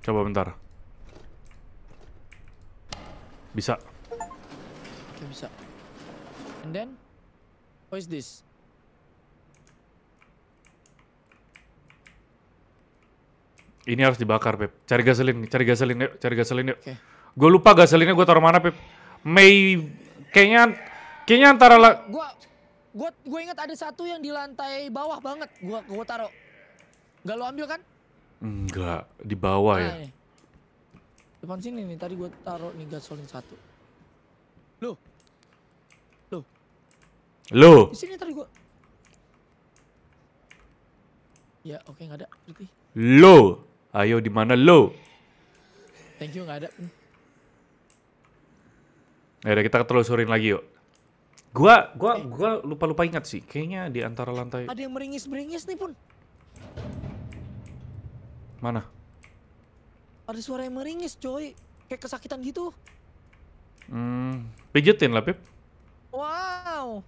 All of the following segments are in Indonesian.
Coba bentar. Bisa. Oke, bisa. And then what is this? Ini harus dibakar, Pep. Cari gasolin, cari gasolin yuk, cari gasolin yuk. Okay. Gue lupa gasolinnya gue taruh mana, Pep. May kayaknya kayaknya antara lah. Gue, gue, gua ingat ada satu yang di lantai bawah banget. Gue, gua taruh. Gak lo ambil kan? Enggak, di bawah nah, ya. Eh, depan sini nih, tadi gue taruh nih gasolin satu. Loh. Loh. Loh. Di sini tadi gue. Ya, oke okay, nggak ada berarti. Lo. Ayo di mana lo? Thank you nggak ada. Hmm. Ya udah kita telusurin lagi yuk. Gua gua gua lupa-lupa ingat sih. Kayaknya di antara lantai Ada yang meringis-meringis nih, Pun. Mana? Ada suara yang meringis, coy. Kayak kesakitan gitu. Hmm, pijetin lah, Pip. Wow.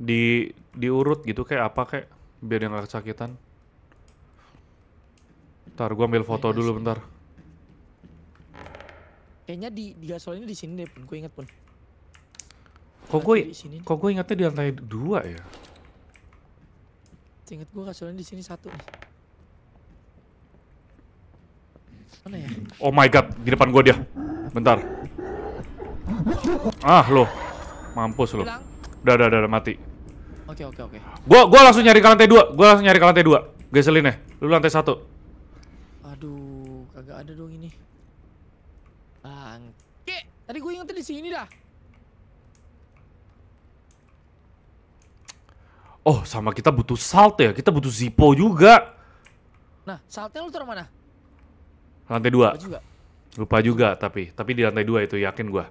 Di diurut gitu kayak apa kayak biar yang nggak kesakitan. Ntar gua ambil foto Kayaknya dulu bentar. Kayaknya di di ini di sini deh, pun. Gue inget pun. Kok gue kok gue ingatnya di lantai dua ya? Ingat gue gasolnya di sini satu nih. Ya? Oh my god, di depan gua dia. Bentar. Ah, lo. Mampus lo. Udah, udah, udah, mati. Oke, oke, oke. Gua gua langsung nyari ke lantai 2. Gua langsung nyari ke lantai 2. Geselin ya. Lu lantai 1. Aduh, kagak ada dong ini. Bangke. Tadi gua ingetin di sini dah. Oh, sama kita butuh salt ya. Kita butuh Zippo juga. Nah, saltnya lu taruh mana? Lantai dua. Lupa juga. Lupa juga tapi tapi di lantai dua itu yakin gua.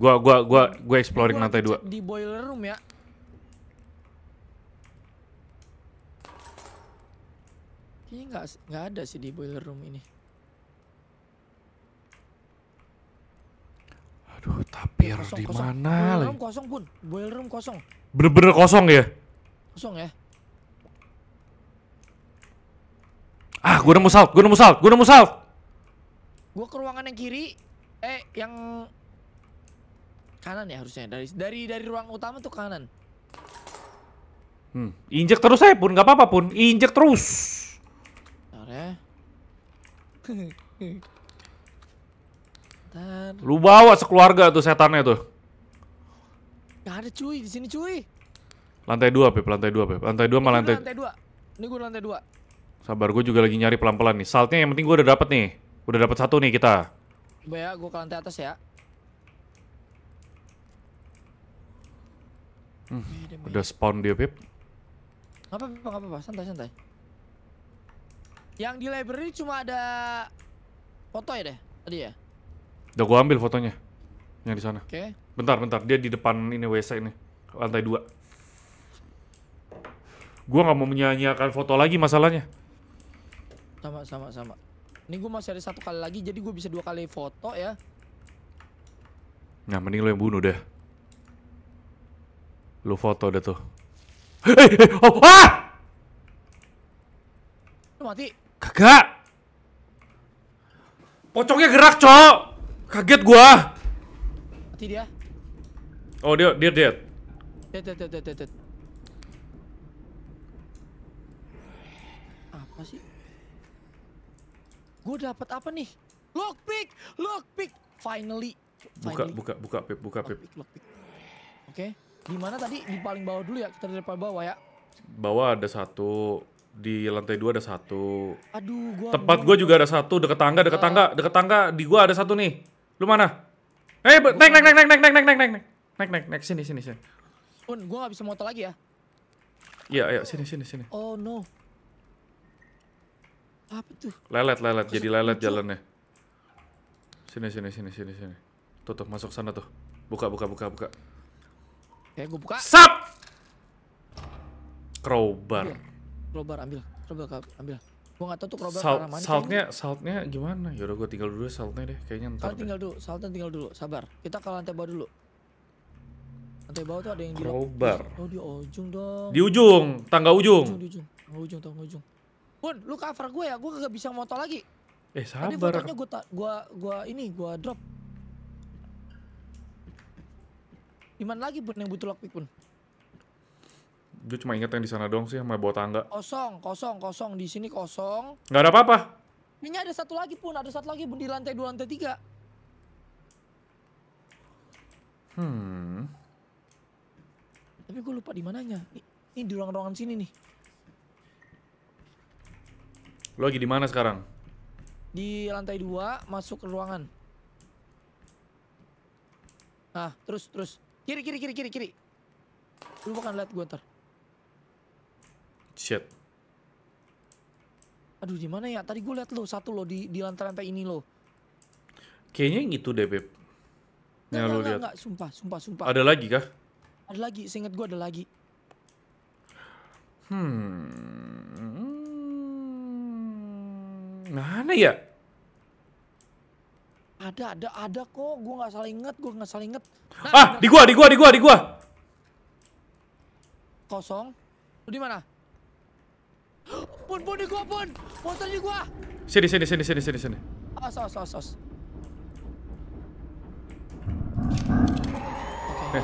Gua gua gua gua exploring gua lantai dua. Di boiler room ya. Ini nggak nggak ada sih di boiler room ini. Aduh, tapi ya, di mana? Boiler room kosong pun, boiler room kosong. Bener-bener kosong ya? Kosong ya. Ah, gue nemu salt, gue nemu salt, gue nemu salt. Gua ke ruangan yang kiri. Eh, yang kanan ya harusnya. Dari dari dari ruang utama tuh kanan. Hmm, injek terus saya eh. pun nggak apa-apa pun. Injek terus. Bentar ya. Lu bawa sekeluarga tuh setannya tuh. Gak ada cuy di sini cuy. Lantai dua Pep, lantai dua Pep. Lantai dua malah lantai. Lantai dua. Ini gue lantai dua. Sabar, gue juga lagi nyari pelan-pelan nih. Saltnya yang penting gue udah dapet nih. Udah dapat satu nih kita. Coba ya, gue ke lantai atas ya. Hmm, udah spawn dia, Pip. Apa, apa, apa, apa, santai, santai. Yang di library cuma ada foto ya deh, tadi ya? Udah gua ambil fotonya. Yang di sana. Oke. Okay. Bentar, bentar. Dia di depan ini WC ini. Lantai 2. Gua nggak mau menyanyiakan foto lagi masalahnya. Sama, sama, sama. Ini gue masih ada satu kali lagi, jadi gue bisa dua kali foto ya. Nah, mending lo yang bunuh deh. Lo foto deh tuh. Hei, eh, eh, hei, eh, oh, ah! Lo mati? Kagak! Pocongnya gerak, cok! Kaget gua! Mati dia. Oh, dia, dia dia Dead, dead, dead, dead, dead. Apa sih? Gue dapet apa nih? Lockpick, lockpick. Finally. Buka, Finally. buka, buka, Pip, buka, Pip. Lockpick, Oke. Okay. Di mana tadi? Di paling bawah dulu ya. Kita dari paling bawah ya. Bawah ada satu. Di lantai dua ada satu. Aduh, gua Tempat gue juga ada satu. Deket tangga, deket uh, tangga, deket tangga. Di gue ada satu nih. Lu mana? Eh, hey, naik, naik, naik, naik, naik, naik, naik, naik, naik, naik, naik, naik, sini, sini, sini. gue gue gak bisa motor lagi ya. Iya, ayo, iya, sini, sini, sini. Oh no. Apa tuh? Lelet, lelet. jadi lelet jalan jalannya. Sini, sini, sini, sini, sini. Tuh, tuh, masuk sana tuh. Buka, buka, buka, buka. Eh, gue buka. Sap! Crowbar. Crowbar, ambil. Crowbar, ambil. Gue gak tau tuh crowbar Salt, mana. Saltnya, saltnya gimana? Yaudah gue tinggal dulu saltnya deh. Kayaknya ntar Salt tinggal dulu, saltnya tinggal dulu. Sabar. Kita ke lantai bawah dulu. Lantai bawah tuh ada yang di Crowbar. Oh, di ujung dong. Di ujung, tangga ujung. Ujung, di ujung. Tangga ujung, tangga ujung. Pun, lu cover gue ya, gue gak bisa moto lagi. Eh sabar. Tadi fotonya gue gue gue ini gue drop. Iman lagi pun yang butuh lockpick pun. Gue cuma inget yang di sana dong sih sama bawa tangga. Kosong, kosong, kosong. Di sini kosong. Gak ada apa-apa. Ini ada satu lagi pun, ada satu lagi pun di lantai dua, lantai tiga. Hmm. Tapi gue lupa di mananya. Ini, ini di ruangan ruangan sini nih. Lo lagi di mana sekarang? Di lantai dua, masuk ke ruangan. Nah, terus terus. Kiri kiri kiri kiri kiri. Lu bukan lihat gua ntar. Shit. Aduh, di mana ya? Tadi gue lihat lo satu lo di di lantai-lantai ini lo. Kayaknya yang itu deh, Beb. Yang lo lihat. Enggak, sumpah, sumpah, sumpah. Ada lagi kah? Ada lagi, seingat gue ada lagi. Hmm. Mana ya? Ada, ada, ada kok. Gue gak salah inget, gue gak salah inget. Nah, ah, di gua, di gua, di gua, di gua. Kosong. Lu di mana? Pun, pun di gua, pun. Motor di gua. Sini, sini, sini, sini, sini, sini. Os, os, os, os. eh.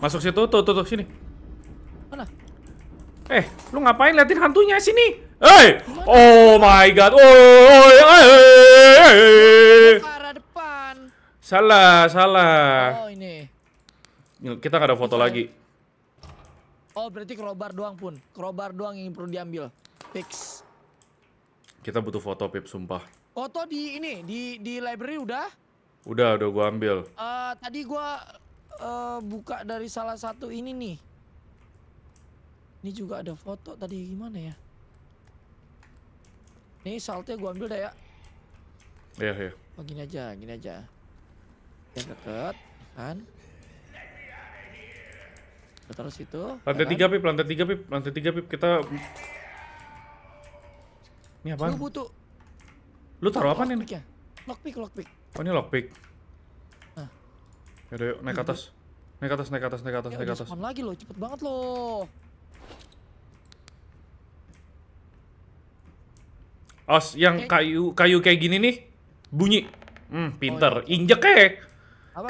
Masuk situ, tuh, tuh, tuh, sini. Mana? Eh, lu ngapain liatin hantunya sini? Hey! Oh my god. Oh, oh, oh, oh, depan. Salah, salah. Oh, ini. Kita nggak ada foto lagi. Oh, berarti crowbar doang pun. Crowbar doang yang perlu diambil. Fix. Kita butuh foto, Pip, sumpah. Foto di ini, di di library udah? Udah, udah gua ambil. Uh, tadi gua uh, buka dari salah satu ini nih. Ini juga ada foto tadi gimana ya? Nih saltnya gua ambil dah ya. Iya, iya. Oh, gini aja, gini aja. Yang deket, kan? Terus itu, Lantai ya 3 kan? pip, lantai 3 pip, lantai 3 pip kita Ini apa? Lu butuh. Lu taruh apa nih? Ya? Lockpick, lockpick. Oh, ini lockpick. Nah. Yaudah, yuk naik iya, iya. ke atas. Naik ke atas, naik ke atas, naik ke atas, ya, naik atas. lagi lo, cepet banget loh. Os, yang kayu kayu kayak gini nih bunyi. Hmm, oh, pinter. Iya. Injek kayak.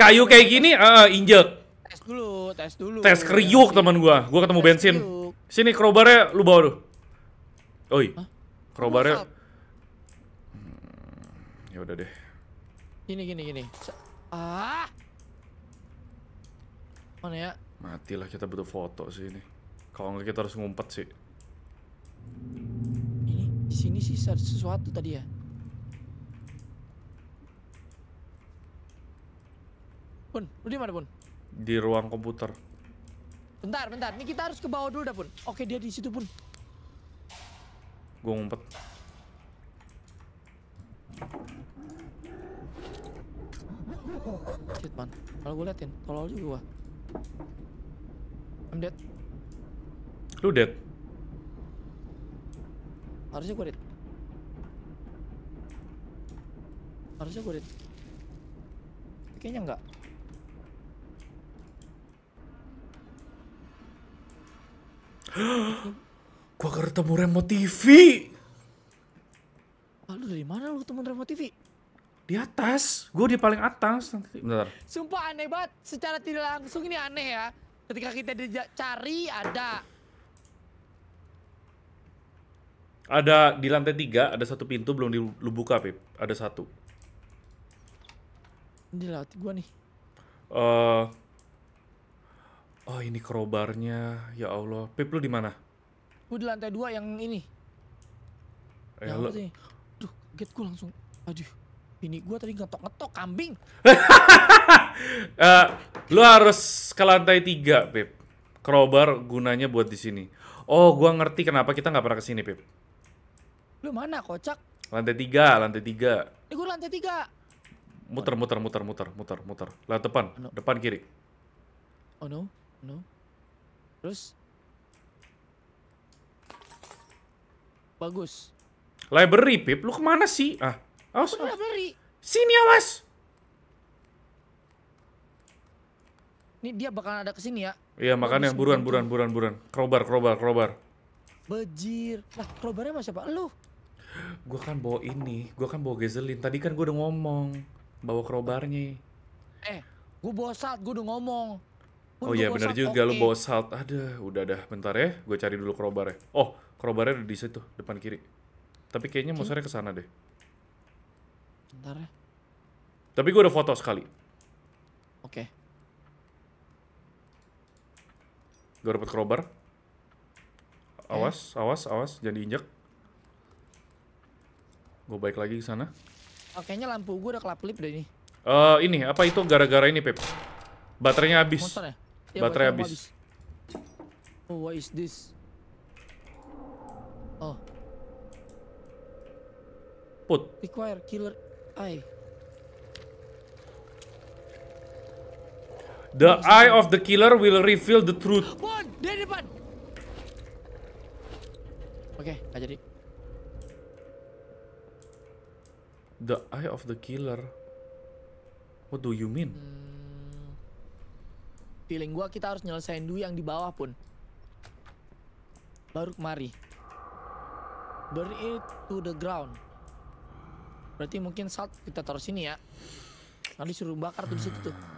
Kayu kayak gini, uh, injek. Tes dulu, tes dulu. Tes kriuk teman gua. Gua ketemu tes bensin. Kriuk. Sini crowbarnya lu bawa tuh. Oi. Crowbarnya. Hmm, ya udah deh. Gini gini gini. Ah. Mana ya? Matilah kita butuh foto sih ini. Kalau nggak kita harus ngumpet sih di sini sih sesuatu tadi ya Pun, lu di mana Pun? Di ruang komputer. Bentar, bentar. Ini kita harus ke bawah dulu dah Pun. Oke, dia di situ Pun. Gue ngumpet. Shit man, kalau gue liatin, tolol juga gua. I'm dead. Lu dead? Harusnya gue dit. Harusnya gue dit. Kayaknya enggak. gua ketemu remote TV. Lalu ah, dari mana lu ketemu remote TV? Di atas, gue di paling atas. bentar. Sumpah aneh banget, secara tidak langsung ini aneh ya. Ketika kita cari ada, Ada di lantai tiga, ada satu pintu belum di, lu buka, Pip. Ada satu. Ini lewat gua nih. uh, Oh, ini kerobarnya, Ya Allah. Pip lu di mana? Gua di lantai dua yang ini. Eh, ya Allah. Duh, get gua langsung. Aduh. Ini gua tadi ngetok-ngetok kambing. uh, lu harus ke lantai tiga, Pip. Kerobar gunanya buat di sini. Oh, gua ngerti kenapa kita nggak pernah ke sini, Pip. Lu mana kocak? Lantai tiga, lantai tiga. Ini eh, gue lantai tiga. Muter, muter, muter, muter, muter, muter. Lah depan, no. Anu. depan kiri. Oh no, no. Terus? Bagus. Library, Pip. Lu kemana sih? Ah, awas. Oh, library. Sini, awas. Ini dia bakal ada kesini ya. Iya, makanya buruan, buruan, buruan, buruan. Crowbar, crowbar, crowbar. Bejir. Lah, krobarnya masih apa? Lu gue kan bawa ini gue kan bawa gasoline tadi kan gue udah ngomong bawa kerobarnya. eh gue bawa salt gue udah ngomong Pun oh iya benar juga okay. lu bawa salt ada udah dah bentar ya gue cari dulu kerobarnya. oh kerobarnya udah di situ depan kiri tapi kayaknya musuhnya ke sana deh bentar ya tapi gue udah foto sekali oke okay. gue dapat kerobar. awas eh. awas awas jangan diinjak Gue balik lagi ke sana. Oh, kayaknya lampu gue udah kelap-kelip deh ini. uh, ini apa itu gara-gara ini, Pep? Baterainya habis. ya? ya Baterai habis. Oh, what is this? Oh. Put. Require killer eye. The eye of the killer will reveal the truth. Oke, okay, gak jadi. The Eye of the Killer. What do you mean? Hmm, feeling gua kita harus nyelesain dulu yang di bawah pun. Baru kemari. Burn it to the ground. Berarti mungkin salt kita taruh sini ya. Nanti suruh bakar tuh di situ tuh. Hmm.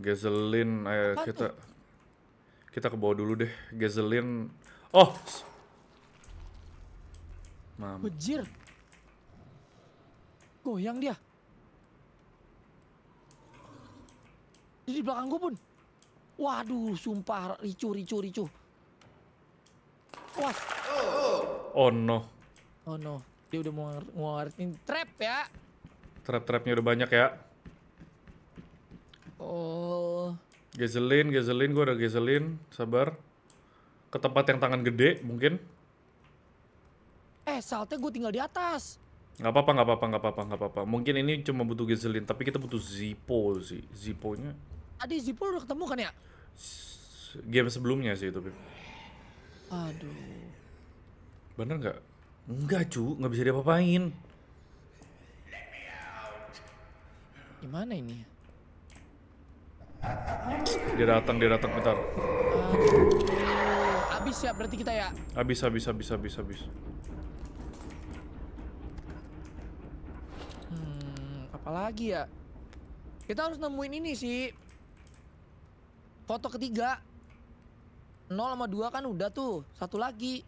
Gasoline eh, Apa kita tuh? kita ke bawah dulu deh. Gasoline. Oh. Mam. Bejir. Goyang dia. Di belakang gue pun. Waduh, sumpah ricu, ricu, ricu. Wah. Oh no. Oh no. Dia udah mau ngeluarin trap ya. Trap-trapnya udah banyak ya. Oh. Gazelin, gazelin, gue udah gazelin. Sabar. Ke tempat yang tangan gede mungkin. Eh, saltnya gue tinggal di atas. Gak apa-apa, gak apa-apa, gak apa-apa, gak apa-apa. Mungkin ini cuma butuh gizelin, tapi kita butuh Zippo sih. Zippo-nya. Tadi Zippo udah ketemu kan ya? game sebelumnya sih itu, Aduh. Bener nggak? Enggak, cu. Nggak bisa diapa-apain. Gimana ini? Dia datang, dia datang bentar. Habis Abis ya berarti kita ya? Abis, abis, abis, abis, abis. Apalagi ya? Kita harus nemuin ini sih. Foto ketiga. nol sama dua kan udah tuh. Satu lagi.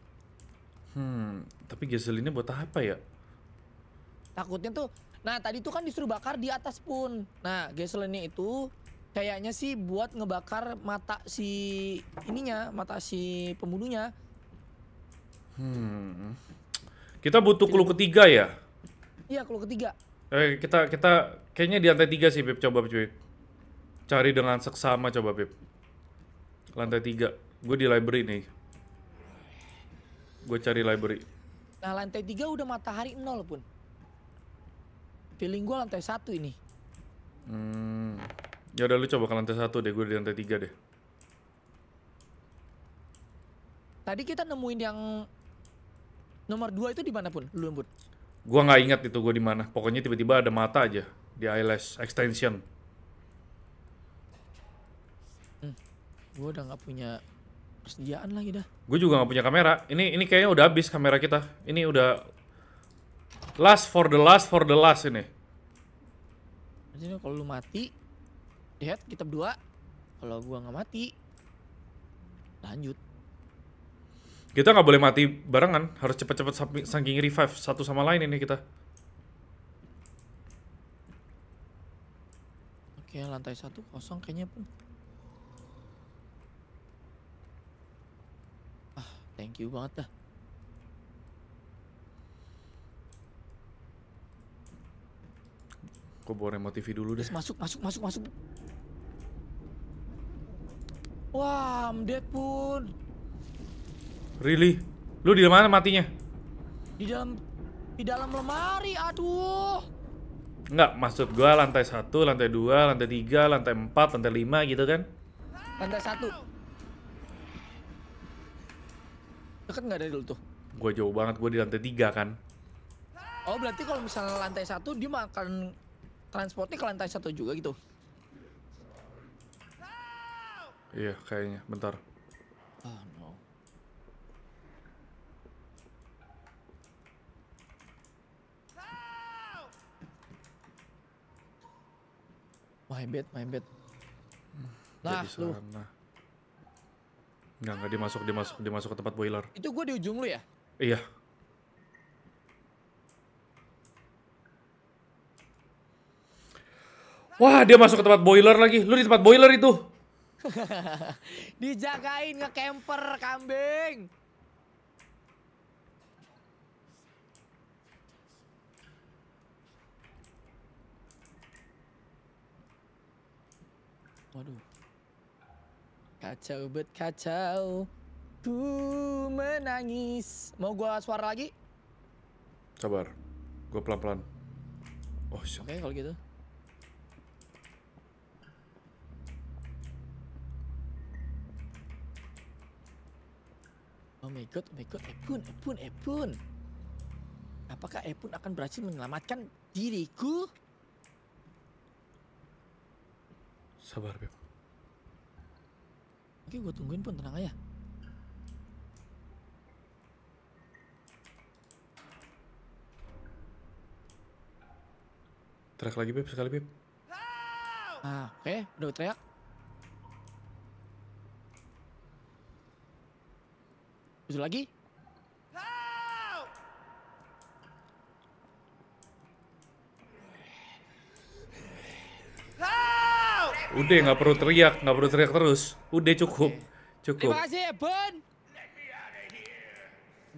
Hmm, tapi gasolinnya buat apa ya? Takutnya tuh. Nah, tadi tuh kan disuruh bakar di atas pun. Nah, gasolinnya itu kayaknya sih buat ngebakar mata si ininya, mata si pembunuhnya. Hmm. Kita butuh clue ketiga ya? Iya, clue ketiga. Eh, kita kita kayaknya di lantai tiga sih Pip. coba Pip. Cari dengan seksama coba Pip. Lantai tiga. Gue di library nih. Gue cari library. Nah lantai tiga udah matahari nol pun. Feeling gue lantai satu ini. Hmm. Ya udah lu coba ke lantai satu deh, gue di lantai tiga deh. Tadi kita nemuin yang nomor dua itu di mana pun, lu lembut? Gua nggak ingat itu gue di mana. Pokoknya tiba-tiba ada mata aja di eyelash extension. Hmm. Gue udah nggak punya persediaan lagi dah. Gue juga nggak punya kamera. Ini ini kayaknya udah habis kamera kita. Ini udah last for the last for the last ini. Jadi kalau lu mati, lihat kita berdua. Kalau gua nggak mati, lanjut. Kita nggak boleh mati barengan, harus cepat-cepat saking revive satu sama lain ini kita. Oke, lantai satu kosong kayaknya pun. Ah, thank you banget dah. aku bawa remote TV dulu deh. Masuk, masuk, masuk, masuk. Wah, wow, I'm dead pun. Really? Lu di mana matinya? Di dalam di dalam lemari, aduh. Enggak, maksud gua lantai 1, lantai 2, lantai 3, lantai 4, lantai 5 gitu kan? Lantai 1. Dekat enggak dari lu tuh? Gua jauh banget, gua di lantai 3 kan. Oh, berarti kalau misalnya lantai 1 dia makan transportnya ke lantai 1 juga gitu. Iya, kayaknya. Bentar. Oh, My bad, my bad. Nah, Jadi lu. Enggak, enggak dimasuk, dimasuk, dimasuk ke tempat boiler. Itu gue di ujung lu ya? Iya. Wah, dia masuk ke tempat boiler lagi. Lu di tempat boiler itu. Dijagain nge-camper kambing. Waduh. Kacau bet kacau. Ku menangis. Mau gua suara lagi? Sabar. Gua pelan-pelan. Oh, Oke, okay, kalau gitu. Oh my god, oh my god, Epun, Epun, Epun. Apakah Epun akan berhasil menyelamatkan diriku? Sabar, Beb. Oke, gue tungguin pun tenang aja. Teriak lagi, Beb, sekali, Beb. Ah, oke, okay. udah teriak. Bisa lagi? Udah nggak perlu teriak, nggak perlu teriak terus. Udah cukup, cukup. Terima kasih, Bun.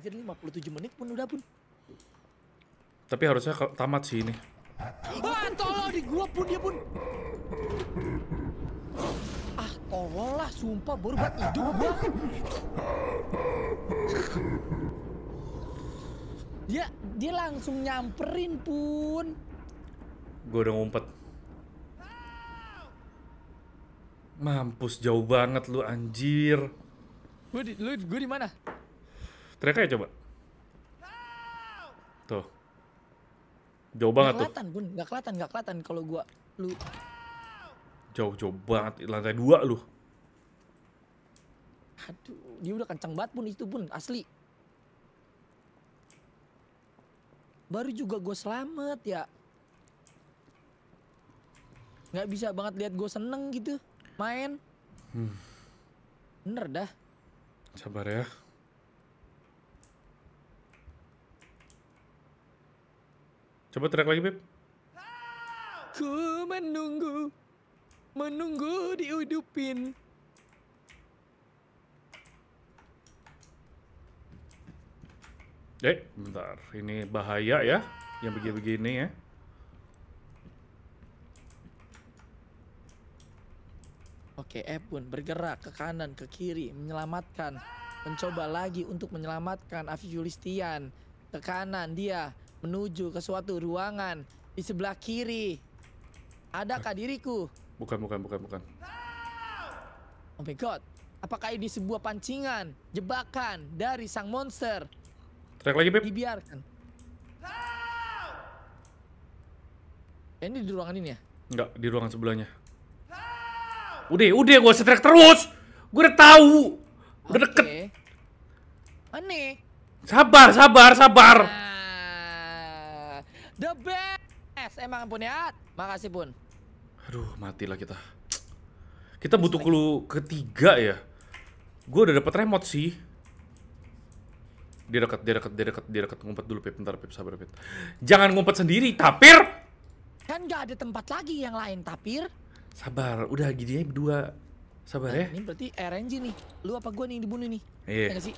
Jadi 57 menit pun udah pun. Tapi harusnya tamat sih ini. Ah, tolong di gua pun dia pun. Ah, tolong lah, sumpah baru buat hidup gua. Dia dia langsung nyamperin pun. Gua udah ngumpet. Mampus jauh banget lu anjir. Gue di, lu gue di mana? Teriak aja coba. Tuh. Jauh banget gak kelatan tuh. Bun, gak kelihatan, gak kelihatan kalau gua lu jauh-jauh banget lantai dua lu. Aduh, dia udah kencang banget pun itu pun asli. Baru juga gue selamat ya. Nggak bisa banget lihat gue seneng gitu main. Hmm. Bener dah. Sabar ya. Coba track lagi, Beb. Ku menunggu, menunggu diudupin. Eh, bentar. Ini bahaya ya, yang begini-begini ya. Oke, E pun bergerak ke kanan, ke kiri, menyelamatkan. Mencoba lagi untuk menyelamatkan Afi Julistian. Ke kanan dia menuju ke suatu ruangan di sebelah kiri. Adakah diriku? Bukan, bukan, bukan, bukan. Oh my god. Apakah ini sebuah pancingan, jebakan dari sang monster? Teriak lagi, Pip. Dibiarkan. Ini di ruangan ini ya? Enggak, di ruangan sebelahnya. Udah, udah gua setrek terus. Gua udah tahu. Udah okay. deket. Mana? Sabar, sabar, sabar. Nah, the best. Emang pun ya. Makasih Bun. Aduh, matilah kita. Kita butuh clue ketiga ya. Gue udah dapat remote sih. Dia dekat, dia dekat, dia dekat, dia dekat. Ngumpet dulu, Pip. Bentar, Pip. Sabar, Pip. Jangan ngumpet sendiri, tapir! Kan gak ada tempat lagi yang lain, tapir. Sabar, udah gini aja berdua. Sabar nah, ya. Ini berarti RNG nih. Lu apa gua nih yang dibunuh nih? Iya. Yeah. sih?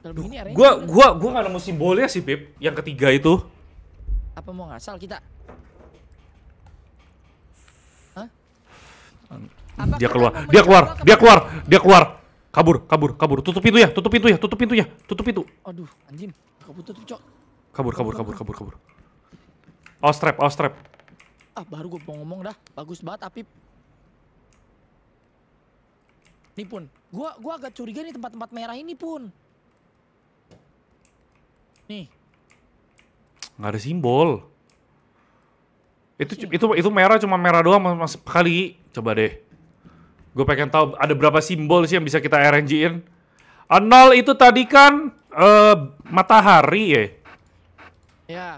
Duh, ini RNG gua, gua, gua gak nemu simbolnya sih, Pip. Yang ketiga itu. Apa mau ngasal kita? Hah? Apa dia keluar, dia keluar, dia keluar, dia keluar. Kabur, kabur, kabur. Tutup pintu ya, tutup pintu ya, tutup pintu ya. tutup pintu. Aduh, anjing. Kabur tutup, Cok. Kabur, kabur, kabur, kabur, kabur. Ostrap, ostrap. Ah baru gue mau ngomong dah. Bagus banget Apip. ini pun, gue gua agak curiga nih tempat-tempat merah ini pun. Nih. Gak ada simbol. Itu Sini. itu itu merah cuma merah doang mas kali. Coba deh. Gue pengen tahu ada berapa simbol sih yang bisa kita RNG-in. Nol itu tadi kan uh, matahari ya. Ya.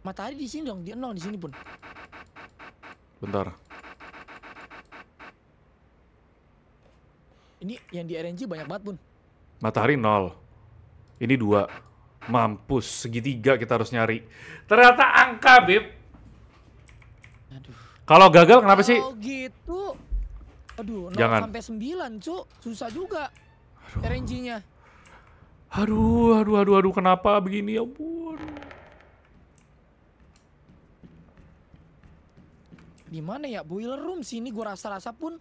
Matahari di sini dong, di nol di sini pun. Bentar. Ini yang di RNG banyak banget pun. Matahari nol. Ini dua. Mampus, segitiga kita harus nyari. Ternyata angka, Bib. Kalau gagal kenapa sih? Kalau gitu. Aduh, 0 Jangan. sampai 9, Cuk. Susah juga. RNG-nya. Aduh, aduh, aduh, aduh, kenapa begini ya, Bu? Di mana ya boiler room sini Gue rasa-rasa pun.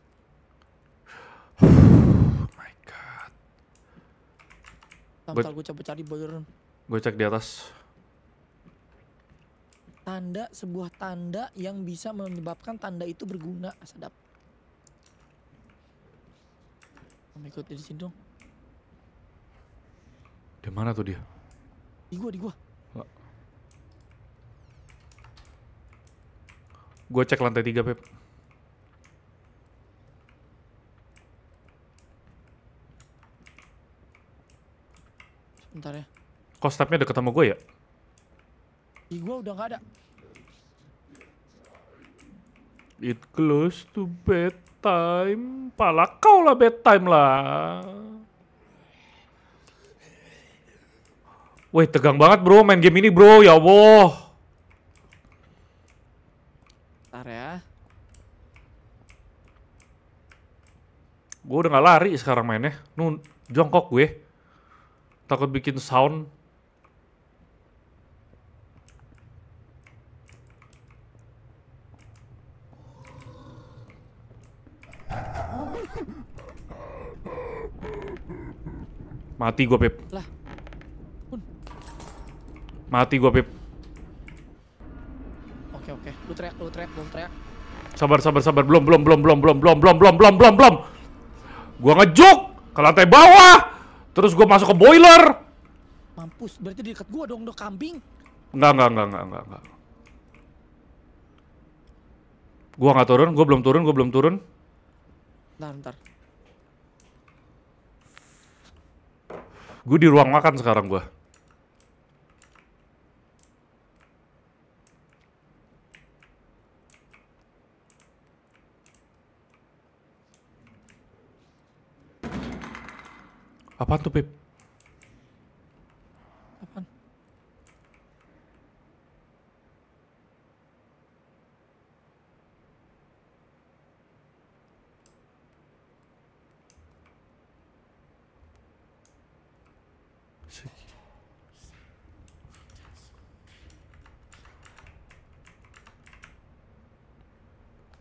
Oh my god. Bentar gue coba cari boiler room. Gue cek di atas. Tanda sebuah tanda yang bisa menyebabkan tanda itu berguna. Sedap. Oh my di sini dong. Di mana tuh dia? Di gua, di gua. Gue cek lantai tiga, Pep. Bentar ya. Kok stepnya deket sama gue ya? Di gue udah gak ada. It close to bedtime. Pala kau lah bedtime lah. Wih, tegang banget bro main game ini bro, ya Allah. gue udah gak lari sekarang mainnya nun jongkok gue takut bikin sound Mati gue Pip. Mati gue Pip. Oke, oke. Lu teriak, lu teriak, belum teriak. Sabar, sabar, sabar. belum, belum, belum, belum, belum, belum, belum, belum, belum, belum. Gua ngejuk ke lantai bawah. Terus gua masuk ke boiler. Mampus, berarti di dekat gua dong, dong kambing. Enggak, enggak, enggak, enggak, enggak, enggak. Gua nggak turun, gua belum turun, gua belum turun. Ntar, ntar. Gue di ruang makan sekarang gua. Apaan tuh, Pip? Apaan?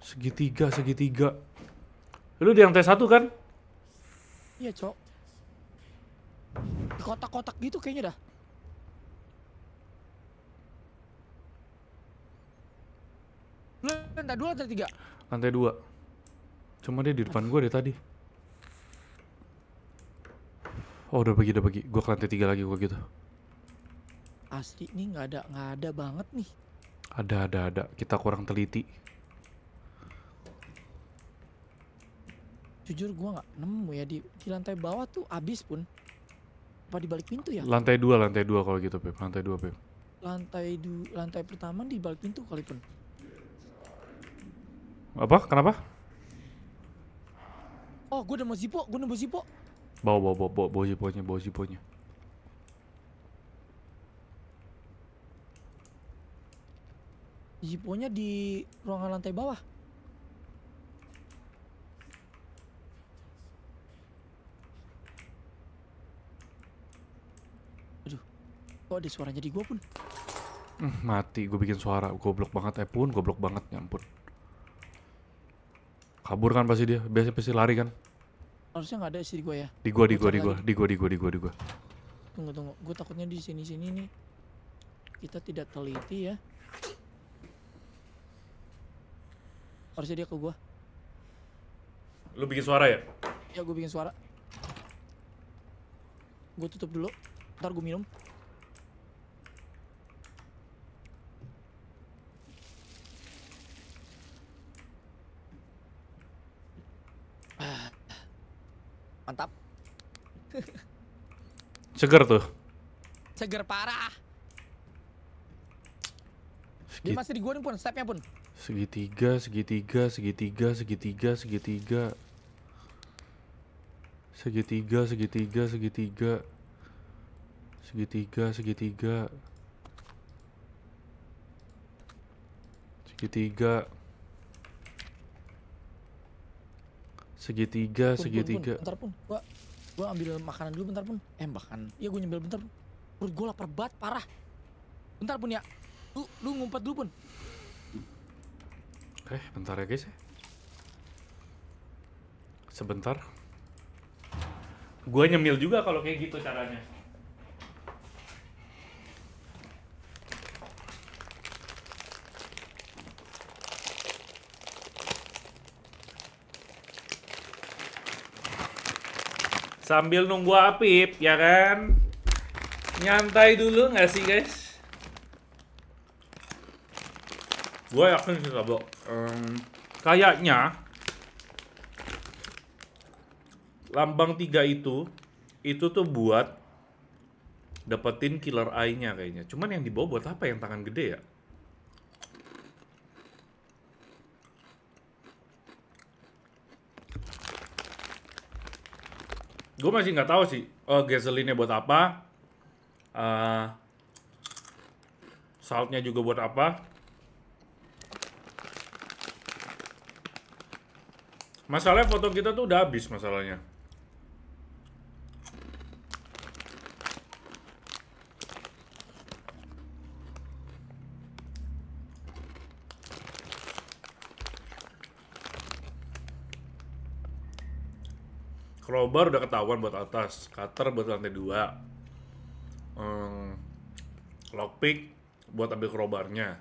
segitiga segitiga lu di yang t satu kan iya cok kotak-kotak gitu kayaknya dah. lantai dua lantai tiga? Lantai dua. Cuma dia di depan gue deh tadi. Oh udah pergi udah pergi. Gue ke lantai tiga lagi gue gitu. Asli nih nggak ada nggak ada banget nih. Ada ada ada. Kita kurang teliti. Jujur gue nggak nemu ya di di lantai bawah tuh abis pun apa di balik pintu ya? Lantai dua, lantai dua kalau gitu Pip. Lantai dua Pip. Lantai du lantai pertama di balik pintu kali pun. Apa? Kenapa? Oh, gue udah mau zipo, gue udah mau zipo. Bawa, bawa, bawa, bawa, bawa ziponya, bawa ziponya. Ziponya di ruangan lantai bawah. ada suaranya di gua pun. Hmm, mati gue bikin suara blok banget eh pun blok banget ya kabur kan pasti dia biasa pasti lari kan harusnya nggak ada sih di gua ya di gua di gua di gua di gua di gua di gua di gua tunggu tunggu gua takutnya di sini sini nih kita tidak teliti ya harusnya dia ke gua lu bikin suara ya ya gue bikin suara gue tutup dulu ntar gue minum Seger tuh. Seger parah. Segit... Dia masih di gua nih pun, stepnya pun. Segitiga, segitiga, segitiga, segitiga, segitiga. Segitiga, segitiga, segitiga. Segitiga, segitiga. Segitiga. Segitiga, segitiga. Pun, pun, pun. Ntar pun, gua gue ambil makanan dulu bentar pun eh makan iya gue nyambil bentar perut gue lapar banget parah bentar pun ya lu lu ngumpet dulu pun eh bentar ya guys ya. sebentar gue nyemil juga kalau kayak gitu caranya Sambil nunggu Apip, ya kan? Nyantai dulu nggak sih, guys? Gue yakin sih, kabo Um, kayaknya... Lambang tiga itu, itu tuh buat dapetin killer eye-nya kayaknya. Cuman yang dibawa buat apa yang tangan gede ya? gue masih nggak tahu sih uh, eh, gasoline buat apa uh, saltnya juga buat apa masalahnya foto kita tuh udah habis masalahnya Crowbar udah ketahuan buat atas, cutter buat lantai dua, hmm, lockpick buat ambil crowbarnya.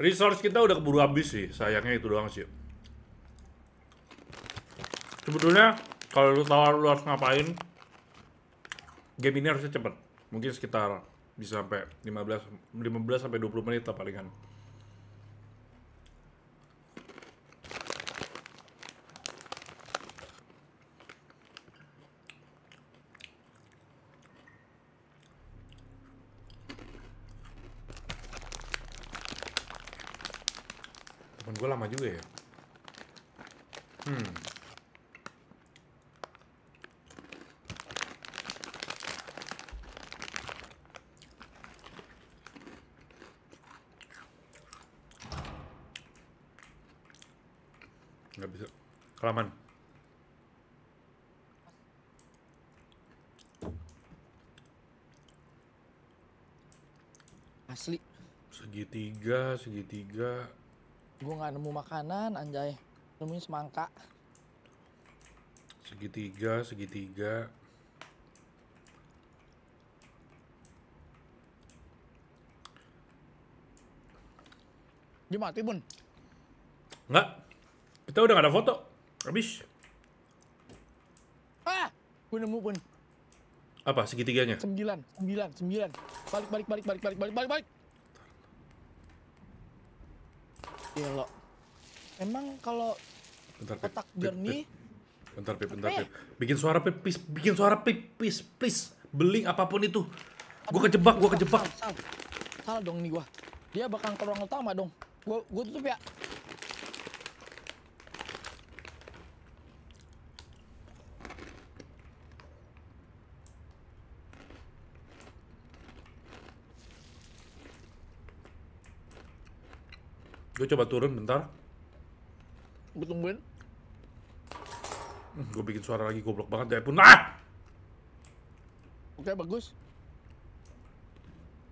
Resource kita udah keburu habis sih, sayangnya itu doang sih. Sebetulnya kalau lu tahu lu harus ngapain, game ini harusnya cepet. Mungkin sekitar bisa sampai 15 15 sampai 20 menit lah palingan. temen gue lama juga ya hmm nggak bisa kelamaan asli segitiga segitiga gue nggak nemu makanan anjay nemuin semangka segitiga segitiga dia mati bun nggak kita udah nggak ada foto habis ah gue nemu bun apa segitiganya sembilan sembilan sembilan balik balik balik balik balik balik balik balik Iya, lo. Emang kalau bentar, petak jernih Bentar, Pip, bentar, Pip. Ya? Bikin suara Pip, Bikin suara Pip, please. please. Beling apapun itu. Gue kejebak, gue kejebak. Salah, salah. dong nih gue. Dia bakal ke ruang utama dong. Gue tutup ya. Gue coba turun bentar. Gue tungguin. Hmm, gue bikin suara lagi goblok banget dari ya pun. Ah! Oke, bagus.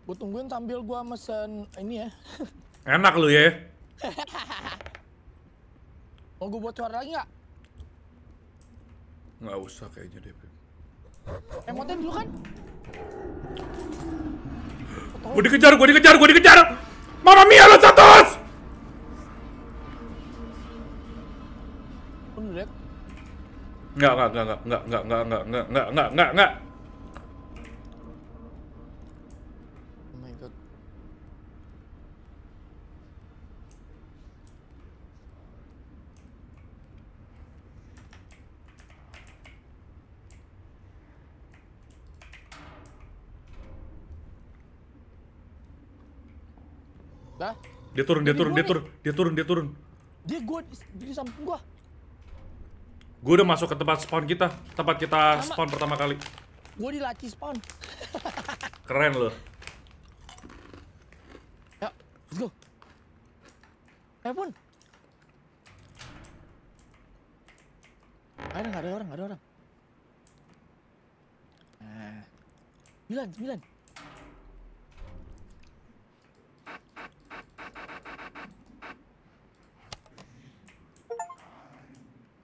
Gue tungguin sambil gue mesen ini ya. Enak lu ya. Mau gue buat suara lagi nggak? Nggak usah kayaknya deh. Emotin dulu kan? Gue dikejar, gue dikejar, gue dikejar! Mama mia lo satu! Enggak, enggak, enggak, enggak, enggak, enggak, enggak, enggak, enggak, enggak, enggak, enggak. Dia turun, dia turun, dia turun, dia turun, dia turun. Dia gua di samping gua. Gue udah masuk ke tempat spawn kita, tempat kita Sama. spawn pertama kali. Gue di laci spawn. Keren loh. Ya, let's go. Eh pun. Ada nggak ada orang? Nggak ada orang. Eh, Sembilan, sembilan.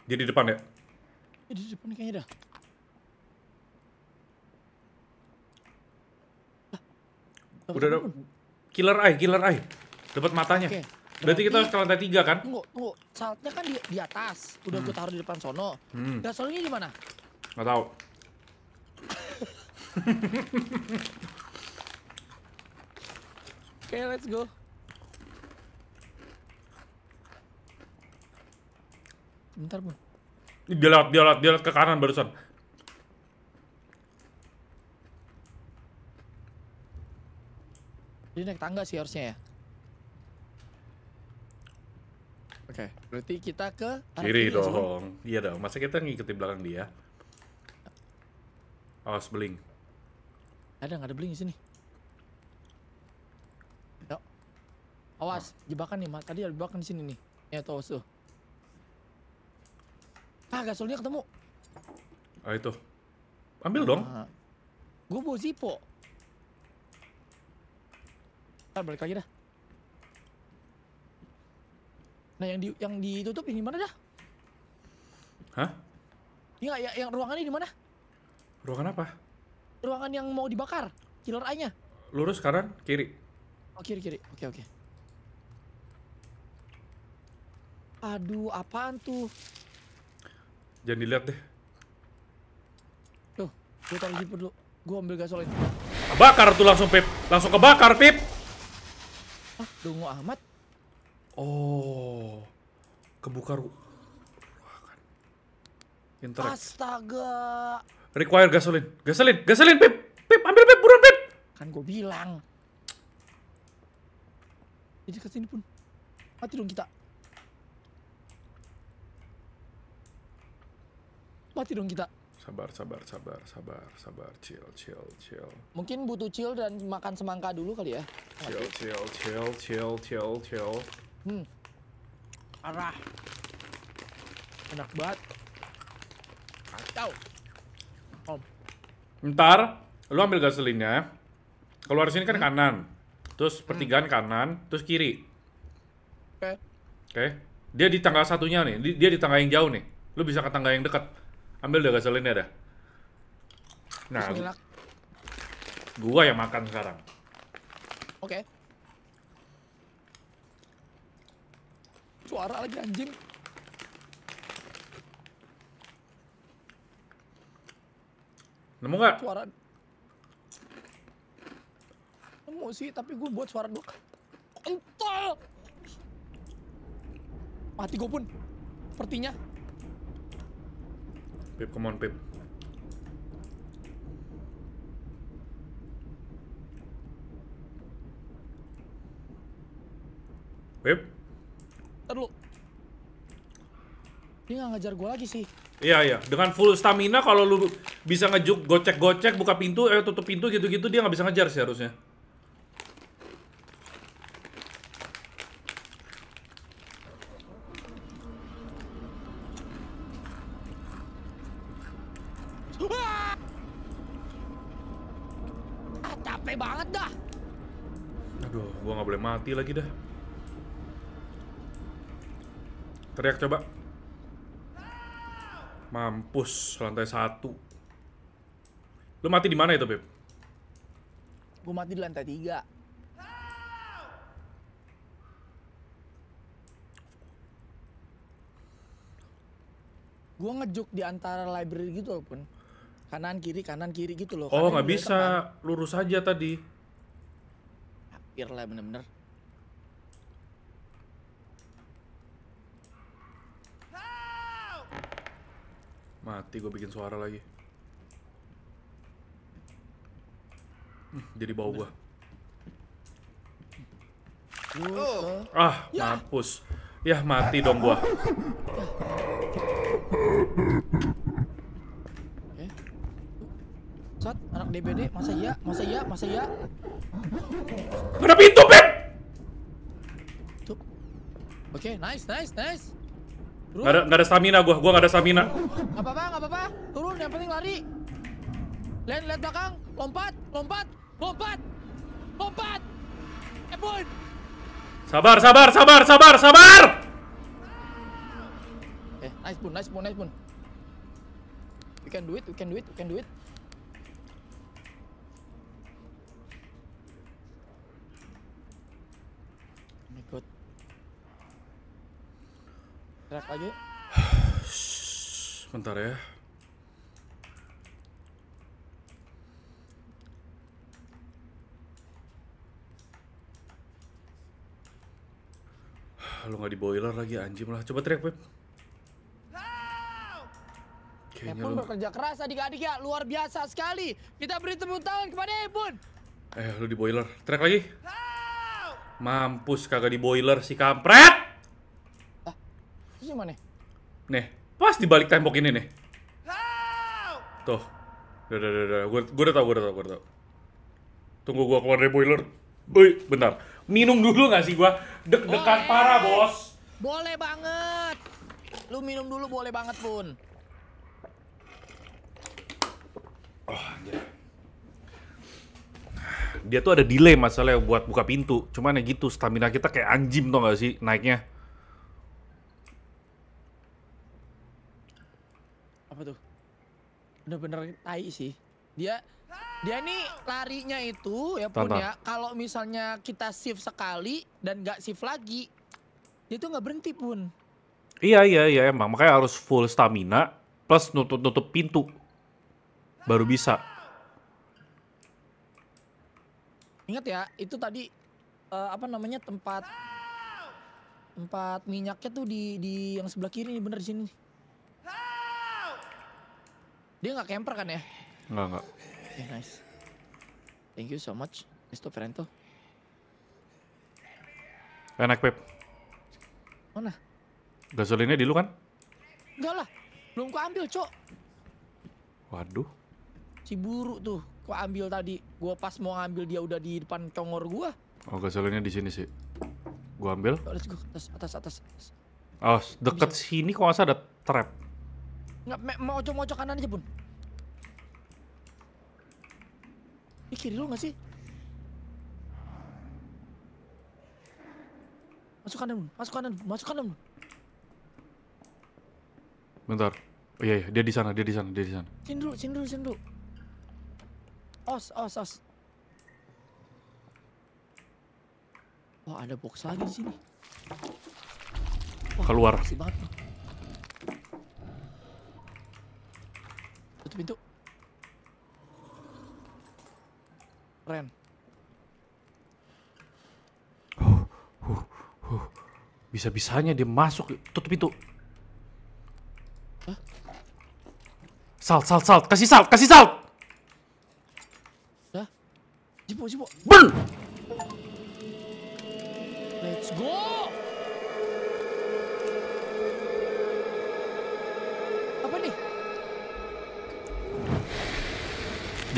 Dia di depan ya? Dia eh, di depan kayaknya dah. Udah ada killer eye, killer eye. Dapat matanya. Okay. Berarti, Berarti kita ke lantai tiga kan? Tunggu, tunggu. Saltnya kan di, di atas. Udah hmm. gue taruh di depan sono. Hmm. Gasolnya di mana? Gak tahu. Oke, okay, let's go. Bentar, Bun. Dia lewat, dia lewat, dia lewat ke kanan barusan. ini naik tangga sih harusnya ya. Oke, okay. berarti kita ke kiri dong. Iya dong. Masa kita ngikutin belakang dia? Awas beling. Ada nggak ada beling di sini? Awas, jebakan nih, Mas. Tadi ada jebakan di sini nih. Ya, tuh, tuh. Ah, gasolnya ketemu. Ah itu. Ambil dong. Ah. Gue bawa Zippo. Ntar balik lagi dah. Nah yang di yang ditutup ini mana dah? Hah? Iya ya, yang ruangannya di mana? Ruangan apa? Ruangan yang mau dibakar, killer a nya Lurus kanan, kiri. Oh kiri kiri, oke okay, oke. Okay. Aduh, apaan tuh? Jangan dilihat deh. Tuh, gue taruh di dulu. Gue ambil gasolin. Bakar tuh langsung, Pip. Langsung kebakar, Pip. Ah, dongo amat. Oh. Kebuka ruangan. Interact. Astaga. Require gasolin. Gasolin, gasolin, Pip. Pip, ambil Pip, buruan Pip. Kan gue bilang. Jadi kesini pun. Mati dong kita. mati dong kita. Sabar, sabar, sabar, sabar, sabar, chill, chill, chill. Mungkin butuh chill dan makan semangka dulu kali ya. Chill, Mati. chill, chill, chill, chill, chill. Hmm. Arah. Enak banget. Kacau. Om. Ntar, lu ambil gasolinnya. Ya. Keluar sini kan hmm. kanan. Terus hmm. pertigaan hmm. kanan, terus kiri. Oke. Okay. Oke. Okay. Dia di tangga satunya nih, dia di tangga yang jauh nih. Lu bisa ke tangga yang dekat Ambil deh gasolinnya dah. Nah, Bismillah. gua yang makan sekarang. Oke. Okay. Suara lagi anjing. Nemu nggak? Suara. Nemu sih, tapi gua buat suara gue entol. Mati gua pun. Sepertinya. Pip, come on, Pip. Pip? Ntar Dia nggak ngejar gue lagi sih. Iya, iya. Dengan full stamina kalau lu bisa ngejuk, gocek-gocek, buka pintu, eh tutup pintu gitu-gitu, dia nggak bisa ngejar sih harusnya. Ah, capek banget dah. Aduh, gua nggak boleh mati lagi dah. Teriak coba. Mampus, lantai satu. Lu mati di mana itu, Beb? Gua mati di lantai tiga. Gua ngejuk di antara library gitu walaupun. pun kanan kiri kanan kiri gitu loh. Oh nggak bisa kan? lurus aja tadi. Hampir lah bener-bener. Mati gue bikin suara lagi. jadi bau gue. Ah, mampus. ya mati dong gua. DBD masa iya masa iya masa iya ada pintu Pep tuh oke okay, nice nice nice nggak ada, ada stamina gue gue gak ada stamina. nggak apa-apa, apa-apa. Turun, yang penting lari. Lihat, lihat belakang. Lompat, lompat, lompat, lompat. Ebon. Sabar, sabar, sabar, sabar, sabar. Eh, nice pun, nice pun, nice pun. We can do it, we can do it, we can do it. Rak aja. Bentar ya. lo nggak di boiler lagi anjing lah. Coba teriak, Pip. Kayaknya pun bekerja keras adik-adik ya, luar biasa sekali. Kita beri tepuk tangan kepada Ebon. Eh, lu di boiler. Teriak lagi. Mampus kagak di boiler si kampret. Terus mana? Nih, pas di balik tembok ini nih. Tuh. Duh, duh, duh, duh. Gue, udah tau, gue udah tau, gue udah tau. Tunggu gua keluar dari boiler. Woi, bentar. Minum dulu gak sih gua? Deg-degan parah, bos. Boleh banget. Lu minum dulu boleh banget, Pun. Oh, anjir. Dia tuh ada delay masalahnya buat buka pintu. Cuman ya gitu, stamina kita kayak anjim tau gak sih naiknya. apa tuh bener-bener tai sih dia dia nih larinya itu ya pun ya kalau misalnya kita shift sekali dan nggak shift lagi dia tuh nggak berhenti pun iya iya iya emang makanya harus full stamina plus nutup nutup pintu baru bisa ingat ya itu tadi uh, apa namanya tempat tempat minyaknya tuh di di yang sebelah kiri nih bener di sini dia nggak camper kan ya? Nggak nggak. Okay, ya, nice. Thank you so much, Mr. Ferento. Enak eh, Pep. Mana? Gasolinnya di lu kan? Enggak lah, belum ku ambil cok. Waduh. si buru tuh, ku ambil tadi. Gua pas mau ambil dia udah di depan congor gua. Oh gasolinnya di sini sih. Gua ambil. Oh, let's go, atas, atas, atas. Oh, deket sini kok nggak ada trap. Nggak, mau mojok-mojok kanan aja, Bun. Ini kiri lu nggak sih? Masuk kanan, Bun. Masuk kanan, Masuk kanan, Bun. Bentar. Oh iya, iya. dia di sana, dia di sana, dia di sana. Sini dulu, sini dulu, sini dulu. Os, os, os. Wah, ada box lagi di sini. Wah, keluar. Banget, pintu. Keren. Bisa-bisanya dia masuk. Tutup pintu. Hah? Salt, salt, salt. Kasih salt, kasih salt.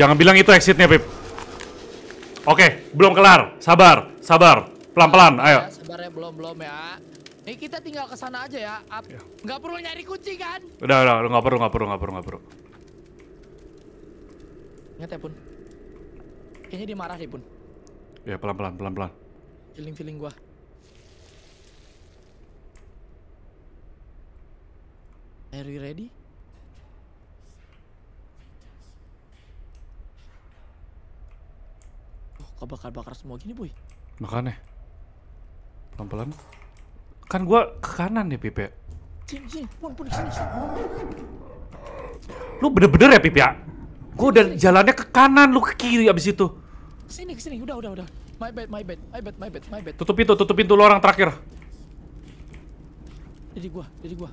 Jangan bilang itu exitnya, Pip. Oke, belum kelar. Sabar, sabar. Pelan-pelan, ya, ayo. Ya, ya, belum-belum ya. Ini kita tinggal ke sana aja ya. Ap ya. Nggak perlu nyari kunci kan? Udah, udah. Nggak perlu, nggak perlu, nggak perlu, nggak perlu. Ingat ya, Pun. Kayaknya dia marah deh, Pun. Ya, pelan-pelan, pelan-pelan. Feeling-feeling gua. Are you ready? kebakar-bakar semua gini boy makanya pelan-pelan kan gua ke kanan ya pipi. sini sini pun pun sini, sini. lu bener-bener ya Pipe ya gua udah sini. jalannya ke kanan lu ke kiri abis itu sini sini udah udah udah my bad my bad my bad my bad my bad tutup pintu tutup pintu lu orang terakhir jadi gua jadi gua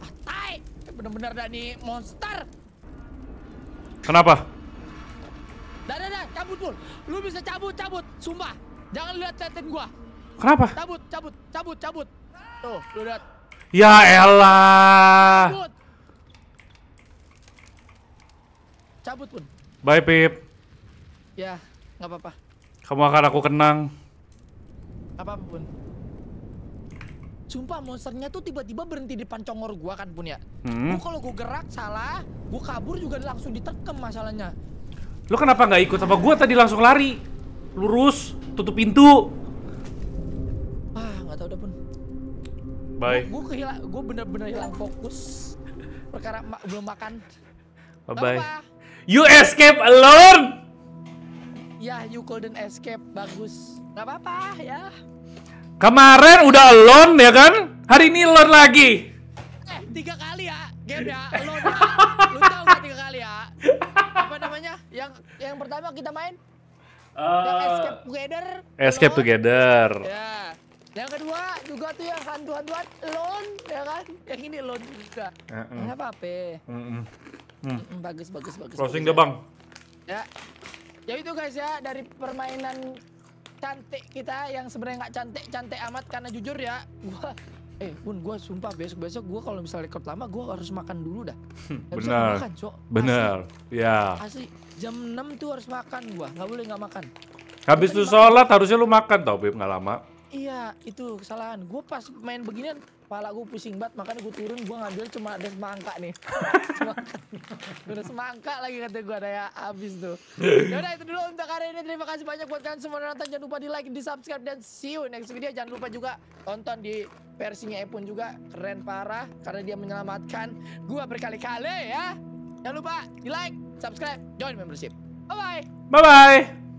ah, bener-bener nih monster Kenapa? Dah, dah, dah, cabut pun. Lu bisa cabut, cabut. Sumpah. Jangan lihat-liatin gua. Kenapa? Cabut, cabut, cabut, cabut. Tuh, lu lihat. Ya elah. Cabut. Cabut pun. Bye, Pip. Ya, nggak apa-apa. Kamu akan aku kenang. Apa pun sumpah monsternya tuh tiba-tiba berhenti di depan congor gua kan pun ya. Hmm. Gua kalau gua gerak salah, gua kabur juga langsung ditekem masalahnya. Lo kenapa nggak ikut sama gua tadi langsung lari? Lurus, tutup pintu. Ah, nggak tahu udah pun. Bye. Gua, gua kehilang, gua bener-bener hilang fokus. Perkara ma belum makan. Bye bye. Apa? You escape alone. Ya, you golden escape bagus. Gak apa-apa ya. Kemarin udah alone ya kan? Hari ini alone lagi. Eh, tiga kali ya. Game ya, alone ya. Lu tau gak tiga kali ya? Apa namanya? Yang yang pertama kita main? Uh, escape together. Escape alone. together. Ya. Yang kedua juga tuh yang hantu-hantuan alone ya kan? Yang ini alone juga. Uh -uh. apa-apa. Hmm. Bagus, bagus, bagus. Closing bagus, deh, ya. Bang. Ya. Ya itu guys ya, dari permainan cantik kita yang sebenarnya nggak cantik-cantik amat karena jujur ya, gua eh pun gue sumpah besok besok gua kalau misalnya record lama gua harus makan dulu dah hmm, benar benar benar ya asli jam 6 tuh harus makan gua nggak boleh nggak makan habis tuh sholat harusnya lu makan tau bib nggak lama Iya, itu kesalahan. Gue pas main beginian, pala gue pusing banget, makanya gue turun, gue ngambil cuma ada semangka nih. semangka. Udah semangka lagi kata gue, ada ya abis tuh. Yaudah itu dulu untuk hari ini, terima kasih banyak buat kalian semua nonton. Jangan lupa di like, di subscribe, dan see you next video. Jangan lupa juga tonton di versinya pun juga, keren parah. Karena dia menyelamatkan gue berkali-kali ya. Jangan lupa di like, subscribe, join membership. Bye-bye. Bye-bye.